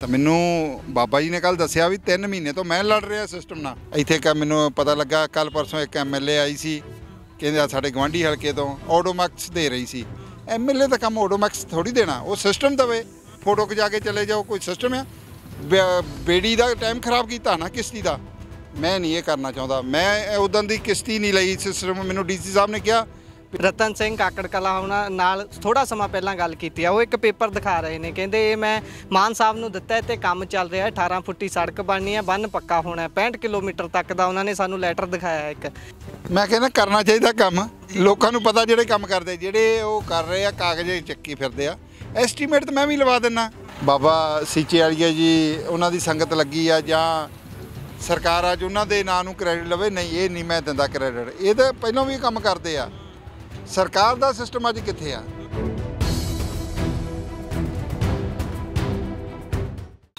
ਤਾਂ ਮੈਨੂੰ ਬਾਬਾ ਜੀ ਨੇ ਕੱਲ ਦੱਸਿਆ ਵੀ 3 ਮਹੀਨੇ ਤੋਂ ਮੈਂ ਲੜ ਰਿਹਾ ਸਿਸਟਮ ਨਾਲ ਇੱਥੇ ਕਾ ਮੈਨੂੰ ਪਤਾ ਲੱਗਾ ਕੱਲ ਪਰਸੋਂ ਇੱਕ ਐਮਐਲਏ ਆਈ ਸੀ ਕਹਿੰਦੇ ਸਾਡੇ ਗਵਾਂਢੀ ਹਲਕੇ ਤੋਂ ਆਟੋਮੈਕਸ ਦੇ ਰਹੀ ਸੀ ਐਮਐਲਏ ਦਾ ਕੰਮ ਆਟੋਮੈਕਸ ਥੋੜੀ ਦੇਣਾ ਉਹ ਸਿਸਟਮ ਦਵੇ ਫੋਟੋ ਜਾ ਕੇ ਚਲੇ ਜਾਓ ਕੋਈ ਸਿਸਟਮ ਆ ਬੇੜੀ ਦਾ ਟਾਈਮ ਖਰਾਬ ਕੀਤਾ ਨਾ ਕਿਸ਼ਤੀ ਦਾ ਮੈਂ ਨਹੀਂ ਇਹ ਕਰਨਾ ਚਾਹੁੰਦਾ ਮੈਂ ਉਦੋਂ ਦੀ ਕਿਸ਼ਤੀ ਨਹੀਂ ਲਈ ਸਿਸਟਮ ਮੈਨੂੰ ਡੀਸੀ ਸਾਹਿਬ ਨੇ ਕਿਹਾ ਰਤਨ ਸਿੰਘ ਕਾਕੜ ਕਲਾ ਉਹਨਾਂ ਨਾਲ ਥੋੜਾ ਸਮਾਂ ਪਹਿਲਾਂ ਗੱਲ ਕੀਤੀ ਆ ਉਹ ਇੱਕ ਪੇਪਰ ਦਿਖਾ ਰਹੇ ਨੇ ਕਹਿੰਦੇ ਇਹ ਮੈਂ ਮਾਨ ਸਾਹਿਬ ਨੂੰ ਦਿੱਤਾ ਤੇ ਕੰਮ ਚੱਲ ਰਿਹਾ 18 ਫੁੱਟੀ ਸੜਕ ਬਣਨੀ ਆ ਬੰਨ ਪੱਕਾ ਹੋਣਾ 65 ਕਿਲੋਮੀਟਰ ਤੱਕ ਦਾ ਉਹਨਾਂ ਨੇ ਸਾਨੂੰ ਲੈਟਰ ਦਿਖਾਇਆ ਇੱਕ ਮੈਂ ਕਹਿੰਦਾ ਕਰਨਾ ਚਾਹੀਦਾ ਕੰਮ ਲੋਕਾਂ ਨੂੰ ਪਤਾ ਜਿਹੜੇ ਕੰਮ ਕਰਦੇ ਜਿਹੜੇ ਉਹ ਕਰ ਰਹੇ ਆ ਕਾਗਜ਼ੇ ਚੱਕੀ ਫਿਰਦੇ ਆ ਐਸਟੀਮੇਟ ਤਾਂ ਮੈਂ ਵੀ ਲਵਾ ਦਿੰਨਾ ਬਾਬਾ ਸੀਚੇ ਵਾਲੀਆ ਜੀ ਉਹਨਾਂ ਦੀ ਸੰਗਤ ਲੱਗੀ ਆ ਜਾਂ ਸਰਕਾਰ ਅੱਜ ਉਹਨਾਂ ਦੇ ਨਾਂ ਨੂੰ ਕ੍ਰੈਡਿਟ ਲਵੇ ਨਹੀਂ ਇਹ ਨਹੀਂ ਮੈਂ ਦਿੰਦਾ ਕ੍ਰੈਡਿਟ ਇਹ ਤਾਂ ਪਹਿਲਾਂ ਵੀ ਕੰਮ ਕਰਦੇ ਆ ਸਰਕਾਰ ਦਾ ਸਿਸਟਮ ਅੱਜ ਕਿੱਥੇ ਆ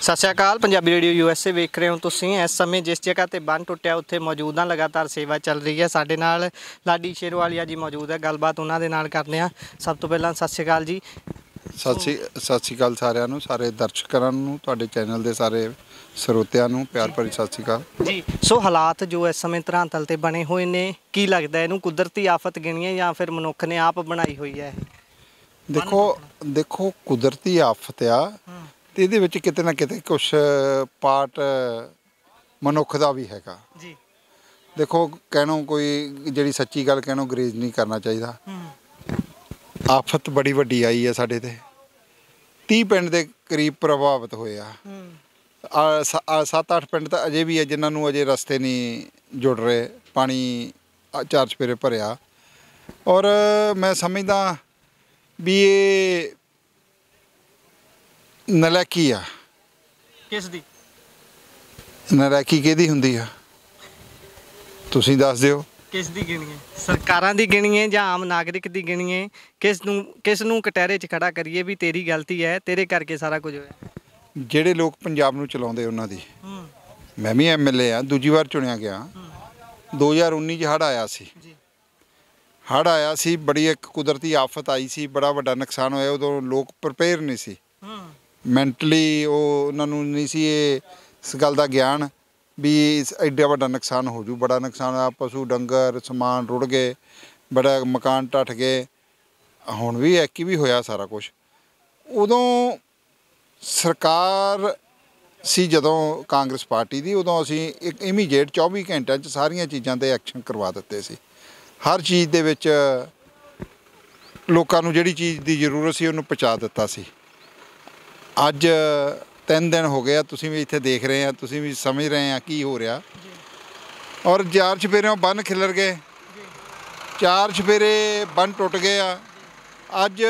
ਸਤਿ ਸ਼੍ਰੀ ਅਕਾਲ ਪੰਜਾਬੀ ਰੇਡੀਓ ਯੂਐਸਏ ਵੇਖ ਰਹੇ ਹੋ ਤੁਸੀਂ ਇਸ ਸਮੇਂ ਜਿਸ ਜਗ੍ਹਾ ਤੇ ਬੰਨ ਟੁੱਟਿਆ ਉੱਥੇ ਮੌਜੂਦ ਹਾਂ ਲਗਾਤਾਰ ਸੇਵਾ ਚੱਲ ਰਹੀ ਹੈ ਸਾਡੇ ਨਾਲ ਲਾਡੀ ਸ਼ੇਰਵਾਲੀਆ ਜੀ ਮੌਜੂਦ ਹੈ ਗੱਲਬਾਤ ਉਹਨਾਂ ਦੇ ਨਾਲ ਕਰਦੇ ਆ ਸਭ ਤੋਂ ਪਹਿਲਾਂ ਸਤਿ ਸ਼੍ਰੀ ਅਕਾਲ ਜੀ ਸਤਿ ਸ੍ਰੀ ਅਕਾਲ ਸਾਰਿਆਂ ਨੂੰ ਸਾਰੇ ਦਰਸ਼ਕਾਂ ਨੂੰ ਤੁਹਾਡੇ ਚੈਨਲ ਦੇ ਸਾਰੇ ਸਰੋਤਿਆਂ ਨੂੰ ਪਿਆਰ ਭਰੀ ਸਤਿ ਸ੍ਰੀ ਅਕਾਲ ਜੀ ਸੋ ਹਾਲਾਤ ਜੋ ਇਸ ਸਮੇਂ ਤਲ ਤੇ ਬਣੇ ਹੋਏ ਨੇ ਕੀ ਲੱਗਦਾ ਇਹਨੂੰ ਕੁਦਰਤੀ ਆਫਤ ਗਿਣੀਏ ਜਾਂ ਫਿਰ ਮਨੁੱਖ ਨੇ ਆਪ ਬਣਾਈ ਹੋਈ ਹੈ ਦੇਖੋ ਦੇਖੋ ਕੁਦਰਤੀ ਆਫਤ ਆ ਤੇ ਇਹਦੇ ਵਿੱਚ ਕਿਤੇ ਨਾ ਕਿਤੇ ਕੁਝ ਪਾਰਟ ਮਨੁੱਖ ਦਾ ਵੀ ਹੈਗਾ ਜੀ ਦੇਖੋ ਕਹਿਣੋ ਕੋਈ ਜਿਹੜੀ ਸੱਚੀ ਗੱਲ ਕਹਿਣੋ ਗਰੇਜ਼ ਨਹੀਂ ਕਰਨਾ ਚਾਹੀਦਾ ਆਫਤ ਬੜੀ ਵੱਡੀ ਆਈ ਹੈ ਸਾਡੇ ਤੇ 30 ਪਿੰਡ ਦੇ ਕਰੀਬ ਪ੍ਰਭਾਵਿਤ ਹੋਏ ਆ ਆ 7-8 ਪਿੰਡ ਤਾਂ ਅਜੇ ਵੀ ਹੈ ਜਿਨ੍ਹਾਂ ਨੂੰ ਅਜੇ ਰਸਤੇ ਨਹੀਂ ਜੁੜ ਰਹੇ ਪਾਣੀ ਚਾਰ ਚਪੇਰੇ ਭਰਿਆ ਔਰ ਮੈਂ ਸਮਝਦਾ ਵੀ ਇਹ ਨਲਾਕੀ ਆ ਕਿਸ ਦੀ ਨਲਾਕੀ ਕਿਹਦੀ ਹੁੰਦੀ ਆ ਤੁਸੀਂ ਦੱਸ ਦਿਓ ਕਿਸ ਦੀ ਗਿਣੀਏ ਸਰਕਾਰਾਂ ਦੀ ਗਿਣੀਏ ਜਾਂ ਆਮ ਨਾਗਰਿਕ ਦੀ ਗਿਣੀਏ ਕਿਸ ਨੂੰ ਕਿਸ ਨੂੰ ਕਟਹਿਰੇ 'ਚ ਖੜਾ ਕਰੀਏ ਵੀ ਤੇਰੀ ਗਲਤੀ ਹੈ ਤੇਰੇ ਕਰਕੇ ਸਾਰਾ ਕੁਝ ਹੋਇਆ ਜਿਹੜੇ ਲੋਕ ਪੰਜਾਬ ਨੂੰ ਚਲਾਉਂਦੇ ਉਹਨਾਂ ਦੀ ਮੈਂ ਵੀ ਐਮਐਲਏ ਆ ਦੂਜੀ ਵਾਰ ਚੁਣਿਆ ਗਿਆ 2019 'ਚ ਹੜ ਆਇਆ ਸੀ ਹੜ ਆਇਆ ਸੀ ਬੜੀ ਇੱਕ ਕੁਦਰਤੀ ਆਫਤ ਆਈ ਸੀ ਬੜਾ ਵੱਡਾ ਨੁਕਸਾਨ ਹੋਇਆ ਉਦੋਂ ਲੋਕ ਪ੍ਰਪੇਅਰ ਨਹੀਂ ਸੀ ਮੈਂਟਲੀ ਉਹ ਉਹਨਾਂ ਨੂੰ ਨਹੀਂ ਸੀ ਇਹ ਇਸ ਗੱਲ ਦਾ ਗਿਆਨ ਵੀ ਐਡਾ ਵੱਡਾ ਨੁਕਸਾਨ ਹੋ ਜੂ ਬੜਾ ਨੁਕਸਾਨ ਆ ਪਸ਼ੂ ਡੰਗਰ ਸਮਾਨ ਰੁੜ ਗਏ ਬੜਾ ਮਕਾਨ ਟੱਟ ਗਏ ਹੁਣ ਵੀ ਐਕੀ ਵੀ ਹੋਇਆ ਸਾਰਾ ਕੁਝ ਉਦੋਂ ਸਰਕਾਰ ਸੀ ਜਦੋਂ ਕਾਂਗਰਸ ਪਾਰਟੀ ਦੀ ਉਦੋਂ ਅਸੀਂ ਇੱਕ ਇਮੀਡੀਏਟ 24 ਘੰਟਿਆਂ 'ਚ ਸਾਰੀਆਂ ਚੀਜ਼ਾਂ ਤੇ ਐਕਸ਼ਨ ਕਰਵਾ ਦਿੱਤੇ ਸੀ ਹਰ ਚੀਜ਼ ਦੇ ਵਿੱਚ ਲੋਕਾਂ ਨੂੰ ਜਿਹੜੀ ਚੀਜ਼ ਦੀ ਜ਼ਰੂਰਤ ਸੀ ਉਹਨੂੰ ਪਹੁੰਚਾ ਦਿੱਤਾ ਸੀ ਅੱਜ ਤਿੰਨ ਦਿਨ ਹੋ ਗਏ ਆ ਤੁਸੀਂ ਵੀ ਇੱਥੇ ਦੇਖ ਰਹੇ ਆ ਤੁਸੀਂ ਵੀ ਸਮਝ ਰਹੇ ਆ ਕੀ ਹੋ ਰਿਹਾ ਔਰ ਚਾਰ ਛਪੇਰੇ ਬੰਨ ਖਿਲਰ ਗਏ ਚਾਰ ਛਪੇਰੇ ਬੰਨ ਟੁੱਟ ਗਏ ਆ ਅੱਜ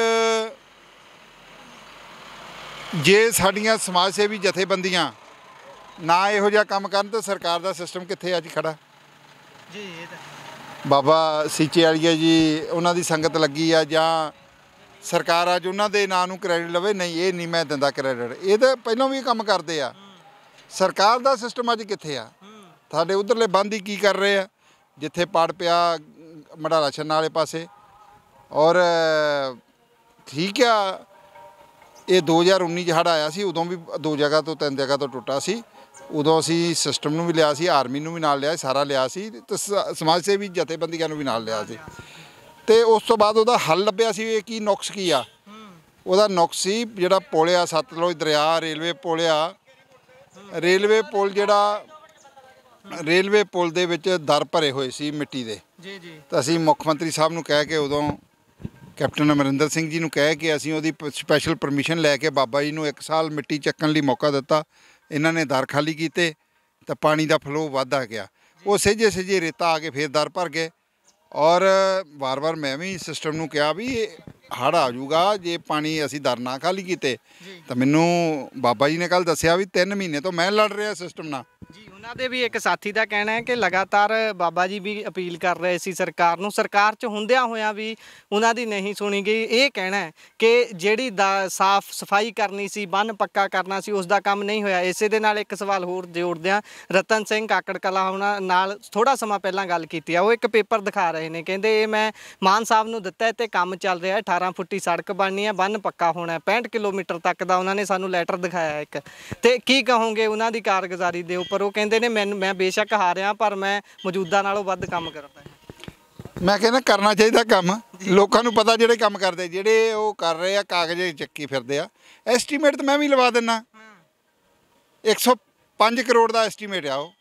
ਜੇ ਸਾਡੀਆਂ ਸਮਾਜ ਸੇਵੀ ਜਥੇਬੰਦੀਆਂ ਨਾ ਇਹੋ ਜਿਹਾ ਕੰਮ ਕਰਨ ਤਾਂ ਸਰਕਾਰ ਦਾ ਸਿਸਟਮ ਕਿੱਥੇ ਅੱਜ ਖੜਾ ਜੀ ਇਹ ਤਾਂ ਬਾਬਾ ਸੀਚੇ ਵਾਲੀਆ ਜੀ ਉਹਨਾਂ ਦੀ ਸੰਗਤ ਲੱਗੀ ਆ ਜਾਂ ਸਰਕਾਰ ਅਜ ਉਹਨਾਂ ਦੇ ਨਾਂ ਨੂੰ ਕ੍ਰੈਡਿਟ ਲਵੇ ਨਹੀਂ ਇਹ ਨਹੀਂ ਮੈਂ ਦਿੰਦਾ ਕ੍ਰੈਡਿਟ ਇਹ ਤਾਂ ਪਹਿਲਾਂ ਵੀ ਕੰਮ ਕਰਦੇ ਆ ਸਰਕਾਰ ਦਾ ਸਿਸਟਮ ਅੱਜ ਕਿੱਥੇ ਆ ਸਾਡੇ ਉਧਰਲੇ ਬੰਦੀ ਕੀ ਕਰ ਰਹੇ ਆ ਜਿੱਥੇ ਪੜ ਪਿਆ ਮਡਾਲਾ ਛੰਨਾ ਵਾਲੇ ਪਾਸੇ ਔਰ ਠੀਕ ਆ ਇਹ 2019 ਚ ਹੜ ਆਇਆ ਸੀ ਉਦੋਂ ਵੀ ਦੋ ਜਗ੍ਹਾ ਤੋਂ ਤਿੰਨ ਜਗ੍ਹਾ ਤੋਂ ਟੁੱਟਾ ਸੀ ਉਦੋਂ ਅਸੀਂ ਸਿਸਟਮ ਨੂੰ ਵੀ ਲਿਆ ਸੀ ਆਰਮੀ ਨੂੰ ਵੀ ਨਾਲ ਲਿਆ ਸਾਰਾ ਲਿਆ ਸੀ ਤੇ ਸਮਾਜ ਸੇਵੀ ਜਥੇਬੰਦੀਆਂ ਨੂੰ ਵੀ ਨਾਲ ਲਿਆ ਸੀ ਤੇ ਉਸ ਤੋਂ ਬਾਅਦ ਉਹਦਾ ਹੱਲ ਲੱਭਿਆ ਸੀ ਇਹ ਕੀ ਨੁਕਸ ਕੀ ਆ ਉਹਦਾ ਨੁਕਸ ਸੀ ਜਿਹੜਾ ਪੋਲਿਆ ਸਤਲੁਜ ਦਰਿਆ ਰੇਲਵੇ ਪੋਲਿਆ ਰੇਲਵੇ ਪੁਲ ਜਿਹੜਾ ਰੇਲਵੇ ਪੁਲ ਦੇ ਵਿੱਚ ਦਰ ਭਰੇ ਹੋਏ ਸੀ ਮਿੱਟੀ ਦੇ ਜੀ ਜੀ ਤਾਂ ਅਸੀਂ ਮੁੱਖ ਮੰਤਰੀ ਸਾਹਿਬ ਨੂੰ ਕਹਿ ਕੇ ਉਦੋਂ ਕੈਪਟਨ ਅਮਰਿੰਦਰ ਸਿੰਘ ਜੀ ਨੂੰ ਕਹਿ ਕੇ ਅਸੀਂ ਉਹਦੀ ਸਪੈਸ਼ਲ ਪਰਮਿਸ਼ਨ ਲੈ ਕੇ ਬਾਬਾ ਜੀ ਨੂੰ 1 ਸਾਲ ਮਿੱਟੀ ਚੱਕਣ ਲਈ ਮੌਕਾ ਦਿੱਤਾ ਇਹਨਾਂ ਨੇ ਦਰ ਖਾਲੀ ਕੀਤੇ ਤਾਂ ਪਾਣੀ ਦਾ ਫਲੋ ਵਧਾ ਗਿਆ ਉਹ ਸਿੱਝੇ ਸਿੱਝੇ ਰੇਤਾ ਆ ਕੇ ਫੇਰ ਦਰ ਭਰ ਗਏ ਔਰ ਵਾਰ-ਵਾਰ ਮੈਂ ਵੀ ਸਿਸਟਮ ਨੂੰ ਕਿਹਾ ਵੀ ਹੜ ਆ ਜਾਊਗਾ ਜੇ ਪਾਣੀ ਅਸੀਂ ਦਰ ਨਾ ਖਾਲੀ ਕੀਤੇ ਤਾਂ ਮੈਨੂੰ ਬਾਬਾ ਜੀ ਨੇ ਕੱਲ ਦੱਸਿਆ ਵੀ 3 ਮਹੀਨੇ ਤੋਂ ਮੈਂ ਲੜ ਰਿਹਾ ਸਿਸਟਮ ਨਾਲ ਜੀ ਉਹਨਾਂ ਦੇ ਵੀ ਇੱਕ ਸਾਥੀ ਦਾ ਕਹਿਣਾ ਹੈ ਕਿ ਲਗਾਤਾਰ ਬਾਬਾ ਜੀ ਵੀ ਅਪੀਲ ਕਰ ਰਹੇ ਸੀ ਸਰਕਾਰ ਨੂੰ ਸਰਕਾਰ 'ਚ ਹੁੰਦਿਆਂ ਹੋਇਆਂ ਵੀ ਉਹਨਾਂ ਦੀ ਨਹੀਂ ਸੁਣੀ ਗਈ ਇਹ ਕਹਿਣਾ ਹੈ ਕਿ ਜਿਹੜੀ ਸਾਫ਼ ਸਫਾਈ ਕਰਨੀ ਸੀ ਬੰਨ ਪੱਕਾ ਕਰਨਾ ਸੀ ਉਸ ਦਾ ਕੰਮ ਨਹੀਂ ਹੋਇਆ ਇਸੇ ਦੇ ਨਾਲ ਇੱਕ ਸਵਾਲ ਹੋਰ ਜੋੜਦੇ ਆ ਰਤਨ ਸਿੰਘ ਕਾਕੜ ਕਲਾ ਉਹਨਾਂ ਨਾਲ ਥੋੜਾ ਸਮਾਂ ਪਹਿਲਾਂ ਗੱਲ ਕੀਤੀ ਆ ਉਹ ਇੱਕ ਪੇਪਰ ਦਿਖਾ ਰਹੇ ਨੇ ਕਹਿੰਦੇ ਇਹ ਮੈਂ ਮਾਨ ਸਾਹਿਬ ਨੂੰ ਦਿੱਤਾ ਤੇ ਕੰਮ ਚੱਲ ਰਿਹਾ 18 ਫੁੱਟੀ ਸੜਕ ਬਣਨੀ ਹੈ ਬੰਨ ਪੱਕਾ ਹੋਣਾ 65 ਕਿਲੋਮੀਟਰ ਤੱਕ ਦਾ ਉਹਨਾਂ ਨੇ ਸਾਨੂੰ ਲੈਟਰ ਦਿਖਾਇਆ ਇੱਕ ਤੇ ਕੀ ਕਹੋਗੇ ਉਹਨਾਂ ਦੀ ਕਾਰਗੁਜ਼ਾਰੀ ਦੇ ਉੱਪਰ ਉਹ ਕਹਿੰਦੇ ਕਹਿੰਦੇ ਨੇ ਮੈਨੂੰ ਮੈਂ ਬੇਸ਼ੱਕ ਹਾਰਿਆ ਪਰ ਮੈਂ ਮੌਜੂਦਾ ਨਾਲੋਂ ਵੱਧ ਕੰਮ ਕਰਦਾ ਮੈਂ ਕਹਿੰਦਾ ਕਰਨਾ ਚਾਹੀਦਾ ਕੰਮ ਲੋਕਾਂ ਨੂੰ ਪਤਾ ਜਿਹੜੇ ਕੰਮ ਕਰਦੇ ਜਿਹੜੇ ਉਹ ਕਰ ਰਹੇ ਆ ਕਾਗਜ਼ੇ ਚੱਕੀ ਫਿਰਦੇ ਆ ਐਸਟੀਮੇਟ ਤਾਂ ਮੈਂ ਵੀ ਲਵਾ ਦਿੰਨਾ 105 ਕਰੋੜ ਦਾ ਐਸਟੀਮੇਟ ਆ ਉਹ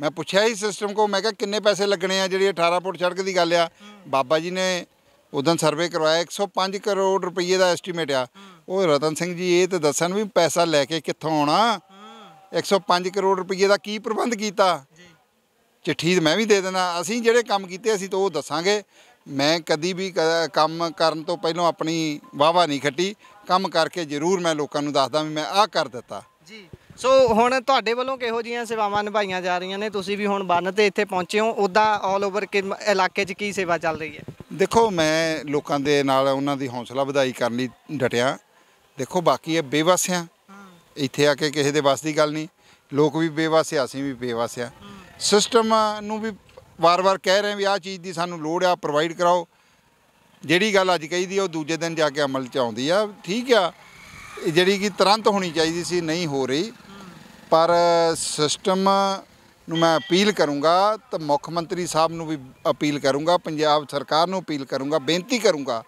ਮੈਂ ਪੁੱਛਿਆ ਹੀ ਸਿਸਟਮ ਕੋ ਮੈਂ ਕਿਹਾ ਕਿੰਨੇ ਪੈਸੇ ਲੱਗਣੇ ਆ ਜਿਹੜੀ 18 ਫੁੱਟ ਸੜਕ ਦੀ ਗੱਲ ਆ ਬਾਬਾ ਜੀ ਨੇ ਉਦੋਂ ਸਰਵੇ ਕਰਵਾਇਆ 105 ਕਰੋੜ ਰੁਪਏ ਦਾ ਐਸਟੀਮੇਟ ਆ ਉਹ ਰਤਨ ਸਿੰਘ ਜੀ ਇਹ ਤਾਂ ਦੱਸਣ ਵੀ ਪੈਸਾ ਲੈ ਕੇ ਕਿੱਥੋਂ ਆਉਣਾ 105 ਕਰੋੜ ਰੁਪਏ ਦਾ ਕੀ ਪ੍ਰਬੰਧ ਕੀਤਾ ਜੀ ਚਿੱਠੀ ਮੈਂ ਵੀ ਦੇ ਦੇਣਾ ਅਸੀਂ ਜਿਹੜੇ ਕੰਮ ਕੀਤੇ ਅਸੀਂ ਤਾਂ ਉਹ ਦੱਸਾਂਗੇ ਮੈਂ ਕਦੀ ਵੀ ਕੰਮ ਕਰਨ ਤੋਂ ਪਹਿਲਾਂ ਆਪਣੀ ਵਾਵਾ ਨਹੀਂ ਖੱਟੀ ਕੰਮ ਕਰਕੇ ਜ਼ਰੂਰ ਮੈਂ ਲੋਕਾਂ ਨੂੰ ਦੱਸਦਾ ਵੀ ਮੈਂ ਆਹ ਕਰ ਦਿੱਤਾ ਜੀ ਸੋ ਹੁਣ ਤੁਹਾਡੇ ਵੱਲੋਂ ਕਿਹੋ ਜੀਆਂ ਸੇਵਾਵਾਂ ਨਿਭਾਈਆਂ ਜਾ ਰਹੀਆਂ ਨੇ ਤੁਸੀਂ ਵੀ ਹੁਣ ਬੰਨ ਤੇ ਇੱਥੇ ਪਹੁੰਚੇ ਹੋ ਉਦਾਂ ਆਲ ਓਵਰ ਇਲਾਕੇ 'ਚ ਕੀ ਸੇਵਾ ਚੱਲ ਰਹੀ ਹੈ ਦੇਖੋ ਮੈਂ ਲੋਕਾਂ ਦੇ ਨਾਲ ਉਹਨਾਂ ਦੀ ਹੌਸਲਾ ਵਧਾਈ ਕਰਨ ਲਈ ਡਟਿਆ ਦੇਖੋ ਬਾਕੀ ਇਹ ਬੇਵਸਿਆ ਇੱਥੇ ਆ ਕੇ ਕਿਸੇ ਦੇ ਵਸ ਦੀ ਗੱਲ ਨਹੀਂ ਲੋਕ ਵੀ ਬੇਵਸ ਆ ਅਸੀਂ ਵੀ ਬੇਵਸ ਆ ਸਿਸਟਮ ਨੂੰ ਵੀ ਵਾਰ-ਵਾਰ ਕਹਿ ਰਹੇ ਵੀ ਆਹ ਚੀਜ਼ ਦੀ ਸਾਨੂੰ ਲੋੜ ਆ ਪ੍ਰੋਵਾਈਡ ਕਰਾਓ ਜਿਹੜੀ ਗੱਲ ਅੱਜ ਕਹੀ ਦੀ ਉਹ ਦੂਜੇ ਦਿਨ ਜਾ ਕੇ ਅਮਲ 'ਚ ਆਉਂਦੀ ਆ ਠੀਕ ਆ ਜਿਹੜੀ ਕਿ ਤੁਰੰਤ ਹੋਣੀ ਚਾਹੀਦੀ ਸੀ ਨਹੀਂ ਹੋ ਰਹੀ ਪਰ ਸਿਸਟਮ ਨੂੰ ਮੈਂ ਅਪੀਲ ਕਰੂੰਗਾ ਤੇ ਮੁੱਖ ਮੰਤਰੀ ਸਾਹਿਬ ਨੂੰ ਵੀ ਅਪੀਲ ਕਰੂੰਗਾ ਪੰਜਾਬ ਸਰਕਾਰ ਨੂੰ ਅਪੀਲ ਕਰੂੰਗਾ ਬੇਨਤੀ ਕਰੂੰਗਾ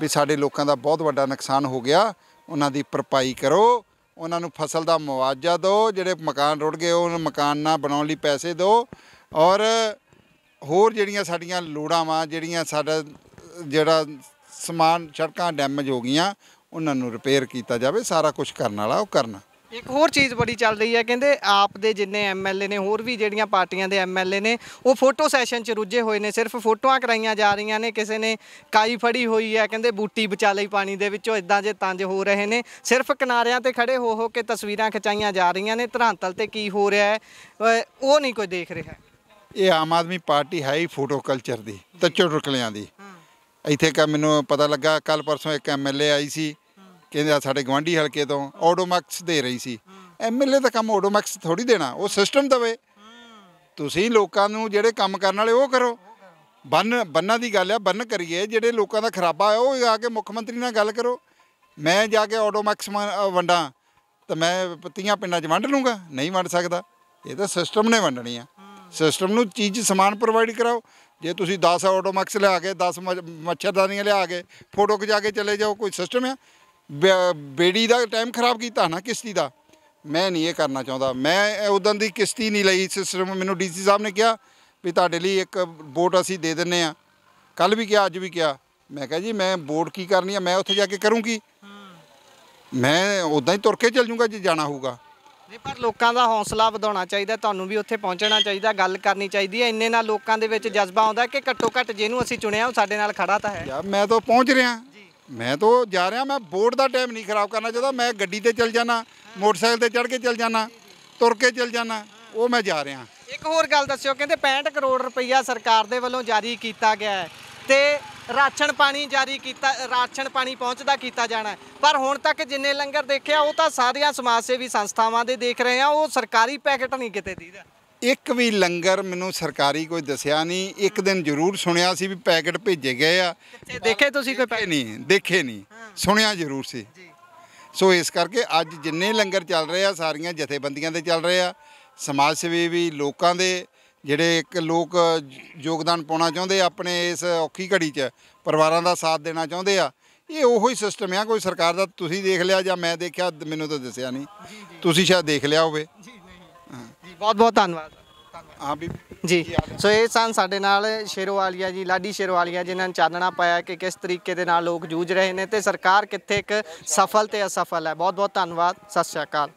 ਵੀ ਸਾਡੇ ਲੋਕਾਂ ਦਾ ਬਹੁਤ ਵੱਡਾ ਨੁਕਸਾਨ ਹੋ ਗਿਆ ਉਹਨਾਂ ਦੀ ਭਰਪਾਈ ਕਰੋ ਉਹਨਾਂ ਨੂੰ ਫਸਲ ਦਾ ਮੁਆਵਜ਼ਾ ਦਿਓ ਜਿਹੜੇ ਮਕਾਨ ਰੁੜ ਗਏ ਉਹਨਾਂ ਮਕਾਨ ਨਾ ਬਣਾਉਣ ਲਈ ਪੈਸੇ ਦਿਓ ਔਰ ਹੋਰ ਜਿਹੜੀਆਂ ਸਾਡੀਆਂ ਲੋੜਾਂ ਵਾ ਜਿਹੜੀਆਂ ਸਾਡਾ ਜਿਹੜਾ ਸਮਾਨ ਸੜਕਾਂ ਡੈਮੇਜ ਹੋ ਗਈਆਂ ਉਹਨਾਂ ਨੂੰ ਰਿਪੇਅਰ ਕੀਤਾ ਜਾਵੇ ਸਾਰਾ ਕੁਝ ਕਰਨ ਵਾਲਾ ਉਹ ਕਰਨਾ ਇੱਕ ਹੋਰ ਚੀਜ਼ ਬੜੀ ਚੱਲ ਰਹੀ ਹੈ ਕਹਿੰਦੇ ਆਪ ਦੇ ਜਿੰਨੇ ਐਮਐਲਏ ਨੇ ਹੋਰ ਵੀ ਜਿਹੜੀਆਂ ਪਾਰਟੀਆਂ ਦੇ ਐਮਐਲਏ ਨੇ ਉਹ ਫੋਟੋ ਸੈਸ਼ਨ 'ਚ ਰੁੱਝੇ ਹੋਏ ਨੇ ਸਿਰਫ ਫੋਟੋਆਂ ਕਰਾਈਆਂ ਜਾ ਰਹੀਆਂ ਨੇ ਕਿਸੇ ਨੇ ਕਾਈ ਫੜੀ ਹੋਈ ਹੈ ਕਹਿੰਦੇ ਬੂਟੀ ਬਚਾ ਲਈ ਪਾਣੀ ਦੇ ਵਿੱਚੋਂ ਇਦਾਂ ਜੇ ਤੰਜ ਹੋ ਰਹੇ ਨੇ ਸਿਰਫ ਕਿਨਾਰਿਆਂ ਤੇ ਖੜੇ ਹੋ ਹੋ ਕੇ ਤਸਵੀਰਾਂ ਖਿਚਾਈਆਂ ਜਾ ਰਹੀਆਂ ਨੇ ਧਰਾਂਤਲ ਤੇ ਕੀ ਹੋ ਰਿਹਾ ਹੈ ਉਹ ਨਹੀਂ ਕੋਈ ਦੇਖ ਰਿਹਾ ਇਹ ਆਮ ਆਦਮੀ ਪਾਰਟੀ ਹੈ ਹੀ ਫੋਟੋ ਕਲਚਰ ਦੀ ਤੱਚੜ ਰੁਕਲਿਆਂ ਦੀ ਇੱਥੇ ਕਾ ਮੈਨੂੰ ਪਤਾ ਲੱਗਾ ਕੱਲ ਪਰਸੋਂ ਇੱਕ ਐਮਐਲਏ ਆਈ ਸੀ ਕਹਿੰਦੇ ਸਾਡੇ ਗਵਾਂਢੀ ਹਲਕੇ ਤੋਂ ਆਟੋਮੈਕਸ ਦੇ ਰਹੀ ਸੀ ਐਮਐਲਏ ਦਾ ਕੰਮ ਆਟੋਮੈਕਸ ਥੋੜੀ ਦੇਣਾ ਉਹ ਸਿਸਟਮ ਦਵੇ ਤੁਸੀਂ ਲੋਕਾਂ ਨੂੰ ਜਿਹੜੇ ਕੰਮ ਕਰਨ ਵਾਲੇ ਉਹ ਕਰੋ ਬੰਨ ਬੰਨਾਂ ਦੀ ਗੱਲ ਆ ਬੰਨ ਕਰੀਏ ਜਿਹੜੇ ਲੋਕਾਂ ਦਾ ਖਰਾਬਾ ਆ ਉਹ ਆ ਕੇ ਮੁੱਖ ਮੰਤਰੀ ਨਾਲ ਗੱਲ ਕਰੋ ਮੈਂ ਜਾ ਕੇ ਆਟੋਮੈਕਸ ਵੰਡਾਂ ਤਾਂ ਮੈਂ ਪੱਤੀਆਂ ਪਿੰਡਾਂ 'ਚ ਵੰਡ ਲੂੰਗਾ ਨਹੀਂ ਵੰਡ ਸਕਦਾ ਇਹ ਤਾਂ ਸਿਸਟਮ ਨੇ ਵੰਡਣੀ ਆ ਸਿਸਟਮ ਨੂੰ ਚੀਜ਼ ਸਮਾਨ ਪ੍ਰੋਵਾਈਡ ਕਰਾਓ ਜੇ ਤੁਸੀਂ 10 ਆਟੋਮੈਕਸ ਲਿਆ ਕੇ 10 ਮੱਛਰਦਾਨੀਆਂ ਲਿਆ ਕੇ ਫੋਟੋ ਖਿਚਾ ਕੇ ਚਲੇ ਜਾਓ ਕੋਈ ਸਿਸਟਮ ਆ ਬੇੜੀ ਦਾ ਟਾਈਮ ਖਰਾਬ ਕੀਤਾ ਨਾ ਕਿਸ਼ਤੀ ਦਾ ਮੈਂ ਨਹੀਂ ਇਹ ਕਰਨਾ ਚਾਹੁੰਦਾ ਮੈਂ ਉਦੋਂ ਦੀ ਕਿਸ਼ਤੀ ਨਹੀਂ ਲਈ ਸਿਸਟਮ ਮੈਨੂੰ ਡੀਸੀ ਸਾਹਿਬ ਨੇ ਕਿਹਾ ਵੀ ਤੁਹਾਡੇ ਲਈ ਇੱਕ ਬੋਟ ਅਸੀਂ ਦੇ ਦਿੰਨੇ ਆ ਕੱਲ ਵੀ ਕਿਹਾ ਅੱਜ ਵੀ ਕਿਹਾ ਮੈਂ ਕਿਹਾ ਜੀ ਮੈਂ ਬੋਟ ਕੀ ਕਰਨੀ ਆ ਮੈਂ ਉੱਥੇ ਜਾ ਕੇ ਕਰੂੰਗੀ ਮੈਂ ਉਦਾਂ ਹੀ ਤੁਰ ਕੇ ਚੱਲ ਜੂੰਗਾ ਜੇ ਜਾਣਾ ਹੋਊਗਾ ਨਹੀਂ ਪਰ ਲੋਕਾਂ ਦਾ ਹੌਸਲਾ ਵਧਾਉਣਾ ਚਾਹੀਦਾ ਤੁਹਾਨੂੰ ਵੀ ਉੱਥੇ ਪਹੁੰਚਣਾ ਚਾਹੀਦਾ ਗੱਲ ਕਰਨੀ ਚਾਹੀਦੀ ਹੈ ਇੰਨੇ ਨਾਲ ਲੋਕਾਂ ਦੇ ਵਿੱਚ ਜਜ਼ਬਾ ਆਉਂਦਾ ਕਿ ਘੱਟੋ ਘੱਟ ਜਿਹਨੂੰ ਅਸੀਂ ਚੁਣਿਆ ਉਹ ਸਾਡੇ ਨਾਲ ਖੜਾ ਤਾਂ ਹੈ ਯਾਰ ਮੈਂ ਤਾਂ ਪਹੁੰਚ ਰਿਹਾ ਮੈਂ ਤਾਂ ਜਾ ਰਿਹਾ ਮੈਂ ਬੋਰਡ ਦਾ ਟਾਈਮ ਨਹੀਂ ਖਰਾਬ ਕਰਨਾ ਚਾਹਦਾ ਮੈਂ ਗੱਡੀ ਤੇ ਚੱਲ ਜਾਣਾ ਮੋਟਰਸਾਈਕਲ ਤੇ ਚੜ ਕੇ ਚੱਲ ਜਾਣਾ ਤੁਰ ਕੇ ਚੱਲ ਜਾਣਾ ਉਹ ਮੈਂ ਜਾ ਰਿਹਾ ਇੱਕ ਹੋਰ ਗੱਲ ਦੱਸਿਓ ਕਹਿੰਦੇ 65 ਕਰੋੜ ਰੁਪਈਆ ਸਰਕਾਰ ਦੇ ਵੱਲੋਂ ਜਾਰੀ ਕੀਤਾ ਗਿਆ ਤੇ ਰਾਸ਼ਨ ਪਾਣੀ ਜਾਰੀ ਕੀਤਾ ਰਾਸ਼ਨ ਪਾਣੀ ਪਹੁੰਚਦਾ ਕੀਤਾ ਜਾਣਾ ਪਰ ਹੁਣ ਤੱਕ ਜਿੰਨੇ ਲੰਗਰ ਦੇਖਿਆ ਉਹ ਤਾਂ ਸਾਧਿਆ ਸਮਾਜ ਸੇਵੀ ਸੰਸਥਾਵਾਂ ਦੇ ਦੇਖ ਰਹੇ ਆ ਉਹ ਸਰਕਾਰੀ ਪੈਕੇਟ ਨਹੀਂ ਕਿਤੇ ਦੀਦਾ ਇੱਕ ਵੀ ਲੰਗਰ ਮੈਨੂੰ ਸਰਕਾਰੀ ਕੋਈ ਦੱਸਿਆ ਨਹੀਂ ਇੱਕ ਦਿਨ ਜ਼ਰੂਰ ਸੁਣਿਆ ਸੀ ਵੀ ਪੈਕੇਟ ਭੇਜੇ ਗਏ ਆ ਦੇਖੇ ਤੁਸੀਂ ਕੋਈ ਪੈਕੇਟ ਨਹੀਂ ਦੇਖੇ ਨਹੀਂ ਸੁਣਿਆ ਜ਼ਰੂਰ ਸੀ ਸੋ ਇਸ ਕਰਕੇ ਅੱਜ ਜਿੰਨੇ ਲੰਗਰ ਚੱਲ ਰਹੇ ਆ ਸਾਰੀਆਂ ਜਥੇਬੰਦੀਆਂ ਦੇ ਚੱਲ ਰਹੇ ਆ ਸਮਾਜ ਸੇਵੀ ਵੀ ਲੋਕਾਂ ਦੇ ਜਿਹੜੇ ਇੱਕ ਲੋਕ ਯੋਗਦਾਨ ਪਾਉਣਾ ਚਾਹੁੰਦੇ ਆਪਣੇ ਇਸ ਔਖੀ ਘੜੀ 'ਚ ਪਰਿਵਾਰਾਂ ਦਾ ਸਾਥ ਦੇਣਾ ਚਾਹੁੰਦੇ ਆ ਇਹ ਉਹੀ ਸਿਸਟਮ ਆ ਕੋਈ ਸਰਕਾਰ ਦਾ ਤੁਸੀਂ ਦੇਖ ਲਿਆ ਜਾਂ ਮੈਂ ਦੇਖਿਆ ਮੈਨੂੰ ਤਾਂ ਦੱਸਿਆ ਨਹੀਂ ਤੁਸੀਂ ਸ਼ਾਇਦ ਦੇਖ ਲਿਆ ਹੋਵੇ ਜੀ ਬਹੁਤ ਬਹੁਤ ਧੰਨਵਾਦ ਹਾਂ ਵੀ ਜੀ ਸੋ ਇਹ ਸਨ ਸਾਡੇ ਨਾਲ ਸ਼ੇਰਵਾਲੀਆ ਜੀ ਲਾਡੀ ਸ਼ੇਰਵਾਲੀਆ ਜਿਨ੍ਹਾਂ ਨੇ ਚਾਨਣਾ ਪਾਇਆ ਕਿ ਕਿਸ ਤਰੀਕੇ ਦੇ ਨਾਲ ਲੋਕ ਜੂਝ ਰਹੇ ਨੇ ਤੇ ਸਰਕਾਰ ਕਿੱਥੇ ਇੱਕ ਸਫਲ ਤੇ ਅਸਫਲ ਹੈ ਬਹੁਤ ਬਹੁਤ ਧੰਨਵਾਦ ਸਤਿ ਸ਼੍ਰੀ ਅਕਾਲ